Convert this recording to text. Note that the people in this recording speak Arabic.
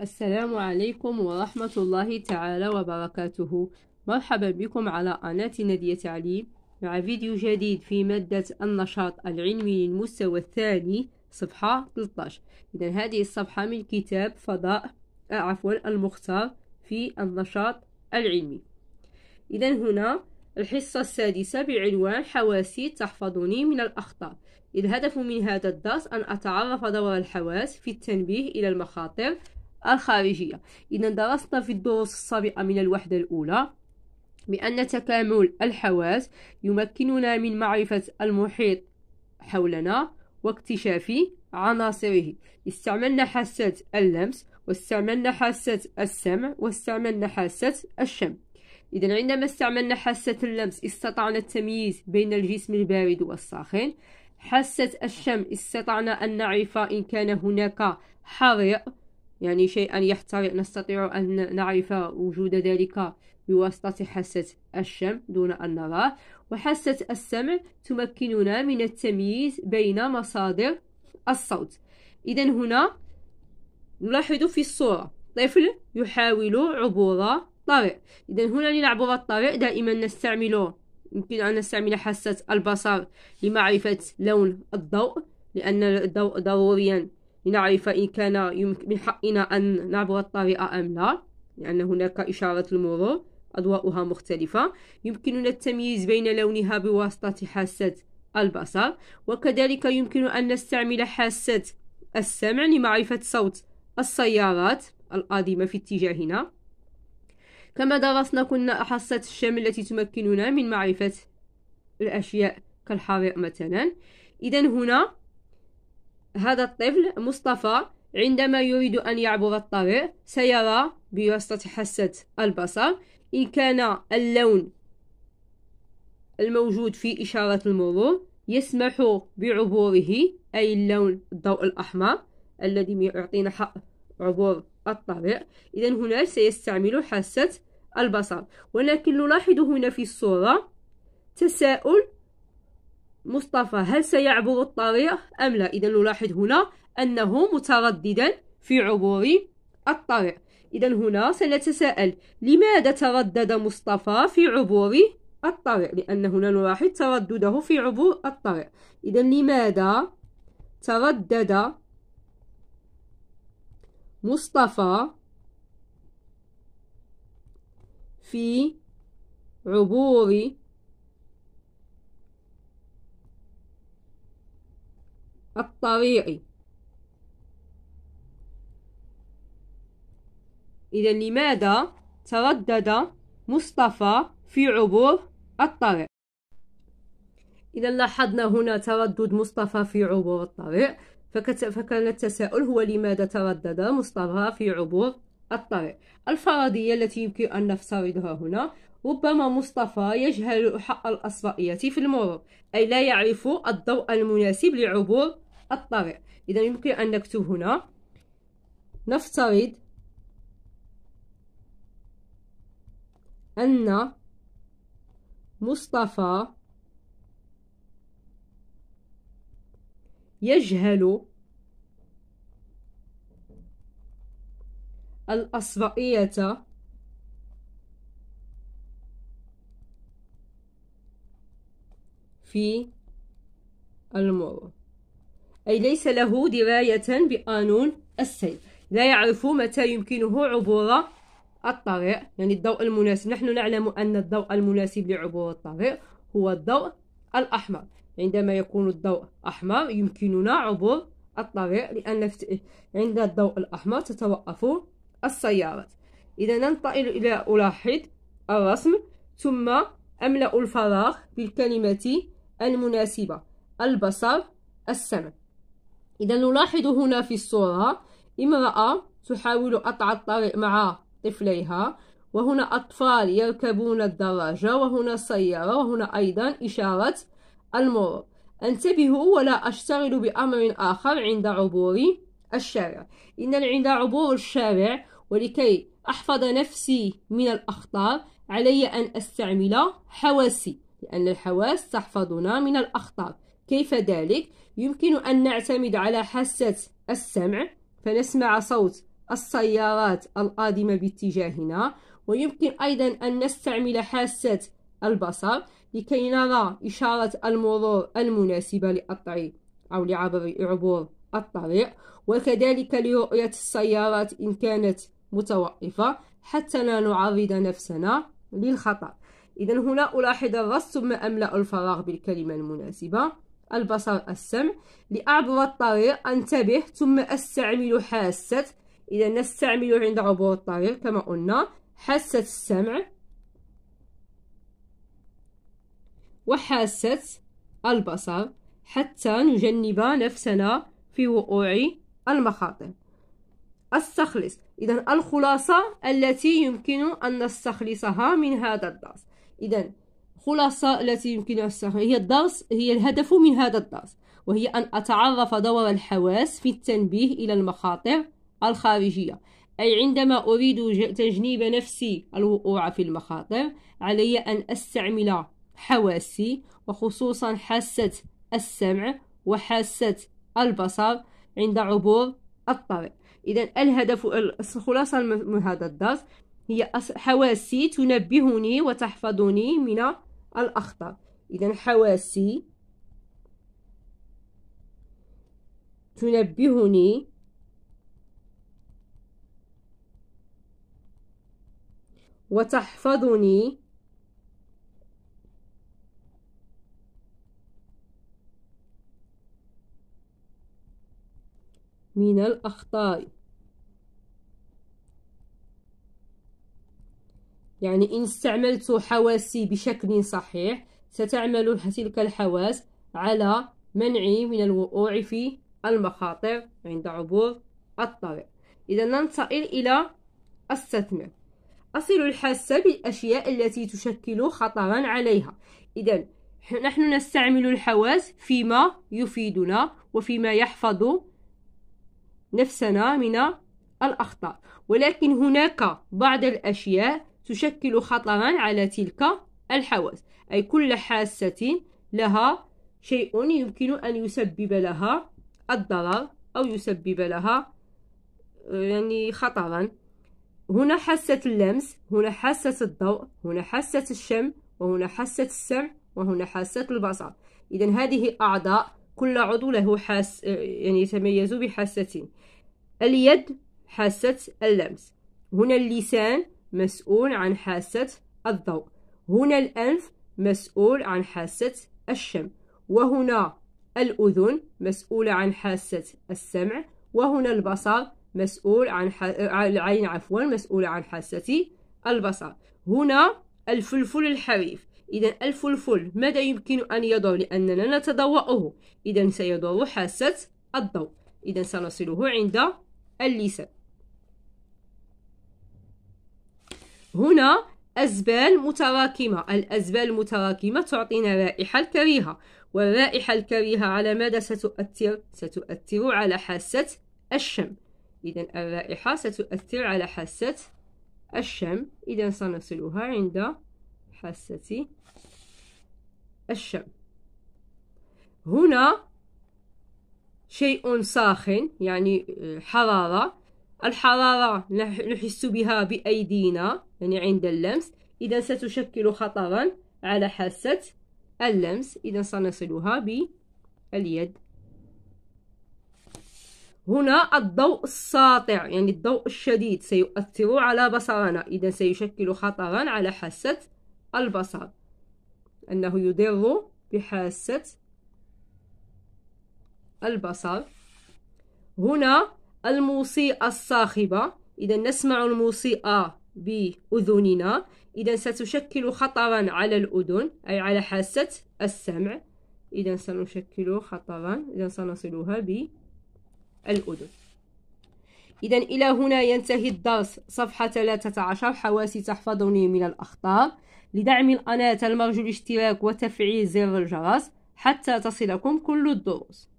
السلام عليكم ورحمة الله تعالى وبركاته مرحبا بكم على قناة نادية تعليم مع فيديو جديد في مادة النشاط العلمي للمستوى الثاني صفحة 13 إذا هذه الصفحة من كتاب فضاء آه، عفوا المختار في النشاط العلمي إذا هنا الحصة السادسة بعنوان حواسي تحفظني من الأخطار الهدف من هذا الدرس أن أتعرف دور الحواس في التنبيه إلى المخاطر الخارجية إذا درسنا في الدروس السابقة من الوحدة الأولى بأن تكامل الحواس يمكننا من معرفة المحيط حولنا واكتشاف عناصره استعملنا حاسة اللمس واستعملنا حاسة السمع واستعملنا حاسة الشم إذا عندما استعملنا حاسة اللمس استطعنا التمييز بين الجسم البارد والساخن حاسة الشم استطعنا أن نعرف إن كان هناك حريق يعني شيئا يحترق نستطيع أن نعرف وجود ذلك بواسطة حاسة الشم دون أن نراه وحاسة السمع تمكننا من التمييز بين مصادر الصوت إذا هنا نلاحظ في الصورة طفل يحاول عبور طريق إذا هنا لنعبر الطريق دائما نستعمل يمكن أن نستعمل حاسة البصر لمعرفة لون الضوء لأن الضوء ضروريا لنعرف إن كان من حقنا أن نعبر الطريق أم لا لأن هناك إشارة المرور أضواءها مختلفة يمكننا التمييز بين لونها بواسطة حاسة البصر وكذلك يمكن أن نستعمل حاسة السمع لمعرفة صوت السيارات القادمة في اتجاهنا كما درسنا كنا حاسة الشم التي تمكننا من معرفة الأشياء كالحريق مثلا إذا هنا هذا الطفل مصطفى عندما يريد أن يعبر الطريق سيرى بواسطة حاسة البصر إن كان اللون الموجود في إشارة المرور يسمح بعبوره أي اللون الضوء الأحمر الذي يعطينا حق عبور الطريق إذا هنا سيستعمل حاسة البصر ولكن نلاحظ هنا في الصورة تساؤل مصطفى هل سيعبر الطريق أم لا إذا نلاحظ هنا أنه مترددا في عبور الطريق إذا هنا سنتساءل لماذا تردد مصطفى في عبور الطريق لأن هنا نلاحظ تردده في عبور الطريق إذا لماذا تردد مصطفى في عبور الطبيعي إذا لماذا تردد مصطفى في عبور الطريق إذا لاحظنا هنا تردد مصطفى في عبور الطريق فكان التساؤل هو لماذا تردد مصطفى في عبور الطريق الفرضية التي يمكن أن نفترضها هنا ربما مصطفى يجهل حق الأصفائية في المرور أي لا يعرف الضوء المناسب لعبور الطابع إذا يمكن أن نكتب هنا نفترض أن مصطفى يجهل الأصبعية في المرور أي ليس له دراية بقانون السير لا يعرف متى يمكنه عبور الطريق يعني الضوء المناسب نحن نعلم أن الضوء المناسب لعبور الطريق هو الضوء الأحمر عندما يكون الضوء أحمر يمكننا عبور الطريق لأن عند الضوء الأحمر تتوقف السيارات إذا ننتقل إلى ألاحظ الرسم ثم أملأ الفراغ بالكلمة المناسبة البصر السمع إذا نلاحظ هنا في الصورة امرأة تحاول قطع الطريق مع طفليها وهنا أطفال يركبون الدراجة وهنا سيارة وهنا أيضا إشارة المرور انتبهوا ولا أشتغل بأمر آخر عند عبور الشارع إن عند عبور الشارع ولكي أحفظ نفسي من الأخطار علي أن أستعمل حواسي لأن الحواس تحفظنا من الأخطار كيف ذلك؟ يمكن أن نعتمد على حاسة السمع فنسمع صوت السيارات القادمة باتجاهنا ويمكن أيضا أن نستعمل حاسة البصر لكي نرى إشارة المرور المناسبة للطريق أو لعبور الطريق وكذلك لرؤية السيارات إن كانت متوقفة حتى لا نعرض نفسنا للخطر إذا هنا ألاحظ الرسم ثم أملأ الفراغ بالكلمة المناسبة البصر السمع لأعبر الطريق أنتبه ثم أستعمل حاسة إذا نستعمل عند عبور الطريق كما قلنا حاسة السمع وحاسة البصر حتى نجنب نفسنا في وقوع المخاطر استخلص إذا الخلاصة التي يمكن أن نستخلصها من هذا الدرس إذا الخلاصة التي يمكن أن هي الدرس هي الهدف من هذا الدرس وهي أن أتعرف دور الحواس في التنبيه إلى المخاطر الخارجية أي عندما أريد تجنيب نفسي الوقوع في المخاطر علي أن أستعمل حواسي وخصوصا حاسة السمع وحاسة البصر عند عبور الطريق إذا الهدف الخلاصة من هذا الدرس هي حواسي تنبهني وتحفظني من الأخطاء إذا حواسي تنبهني وتحفظني من الأخطاء يعني إن استعملت حواسي بشكل صحيح ستعمل تلك الحواس على منعي من الوقوع في المخاطر عند عبور الطريق إذا ننتقل إلى استثمر أصل الحاسة بالأشياء التي تشكل خطرا عليها إذا نحن نستعمل الحواس فيما يفيدنا وفيما يحفظ نفسنا من الأخطاء ولكن هناك بعض الأشياء تشكل خطرا على تلك الحواس أي كل حاسة لها شيء يمكن أن يسبب لها الضرر أو يسبب لها يعني خطرا هنا حاسة اللمس هنا حاسة الضوء هنا حاسة الشم وهنا حاسة السمع وهنا حاسة البصر إذا هذه أعضاء كل عضو له حاس يعني يتميز بحاسة اليد حاسة اللمس هنا اللسان مسؤول عن حاسة الضوء هنا الأنف مسؤول عن حاسة الشم وهنا الأذن مسؤولة عن حاسة السمع وهنا البصر مسؤول عن ح... آه، العين عفوا مسؤولة عن حاسة البصر هنا الفلفل الحريف إذا الفلفل ماذا يمكن أن يضر لأننا نتضوأه إذا سيضر حاسة الضوء إذا سنصله عند اللسان هنا أزبال متراكمة الأزبال المتراكمة تعطينا رائحة الكريهة والرائحة الكريهة على ماذا ستؤثر؟ ستؤثر على حاسة الشم إذا الرائحة ستؤثر على حاسة الشم إذا سنصلها عند حاسة الشم هنا شيء ساخن يعني آه، حرارة الحرارة نحس بها بأيدينا يعني عند اللمس إذا ستشكل خطرا على حاسة اللمس إذا سنصلها باليد هنا الضوء الساطع يعني الضوء الشديد سيؤثر على بصرنا إذا سيشكل خطرا على حاسة البصر أنه يضر بحاسة البصر هنا الموسيقى الصاخبة إذا نسمع الموسيقى بأذننا إذا ستشكل خطرا على الأذن أي على حاسة السمع إذا سنشكل خطرا إذا سنصلها بالأذن إذا إلى هنا ينتهي الدرس صفحة 13 حواسي تحفظني من الأخطار لدعم القناة المرجو الاشتراك وتفعيل زر الجرس حتى تصلكم كل الدروس